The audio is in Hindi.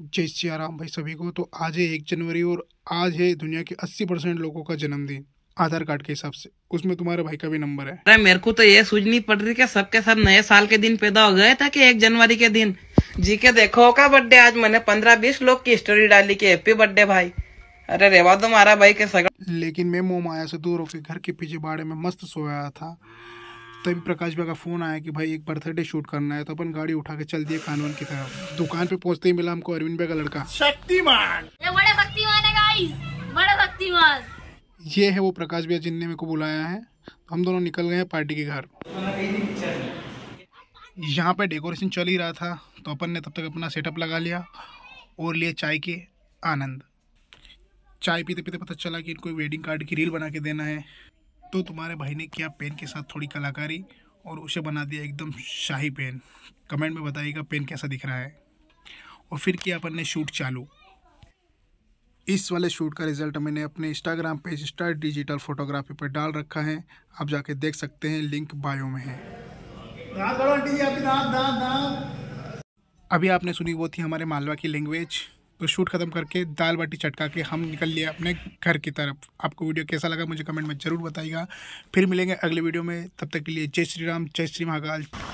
जय सिया राम भाई सभी को तो आज है एक जनवरी और आज है दुनिया के अस्सी परसेंट लोगों का जन्मदिन आधार कार्ड के हिसाब से उसमें तुम्हारे भाई का भी नंबर है अरे मेरे को तो ये सूझनी पड़ रही कि सबके सब नए साल के दिन पैदा हो गए था कि एक जनवरी के दिन जी के देखो का बर्थडे आज मैंने पंद्रह बीस लोग की स्टोरी डाली की हैप्पी बर्थडे भाई अरे रेवा तुम्हारा तो भाई के सगा लेकिन मैं मोह माया से दूर होकर घर के पीछे बाड़े में मस्त सोया था तभी प्रकाश भाई का फ़ोन आया कि भाई एक बर्थडे शूट करना है तो अपन गाड़ी उठा के चल दिए कानून की तरफ दुकान पे पहुंचते ही मिला हमको अरविंद भाई का लड़का शक्तिमान ये है वो प्रकाश भैया जिनने मेरे को बुलाया है तो हम दोनों निकल गए पार्टी के घर यहाँ पे डेकोरेशन चल ही रहा था तो अपन ने तब तक अपना सेटअप लगा लिया और लिए चाय के आनंद चाय पीते पीते पता चला कि इनको वेडिंग कार्ड की रील बना के देना है तो तुम्हारे भाई ने किया पेन के साथ थोड़ी कलाकारी और उसे बना दिया एकदम शाही पेन कमेंट में बताइएगा पेन कैसा दिख रहा है और फिर किया अपन ने शूट चालू इस वाले शूट का रिज़ल्ट मैंने अपने Instagram page star digital photography पर डाल रखा है आप जाके देख सकते हैं लिंक बायो में है अभी आपने सुनी वो थी हमारे मालवा की लैंग्वेज तो शूट ख़त्म करके दाल बाटी चटका के हम निकल लिए अपने घर की तरफ आपको वीडियो कैसा लगा मुझे कमेंट में ज़रूर बताइएगा फिर मिलेंगे अगले वीडियो में तब तक के लिए जय श्री राम जय श्री महाकाल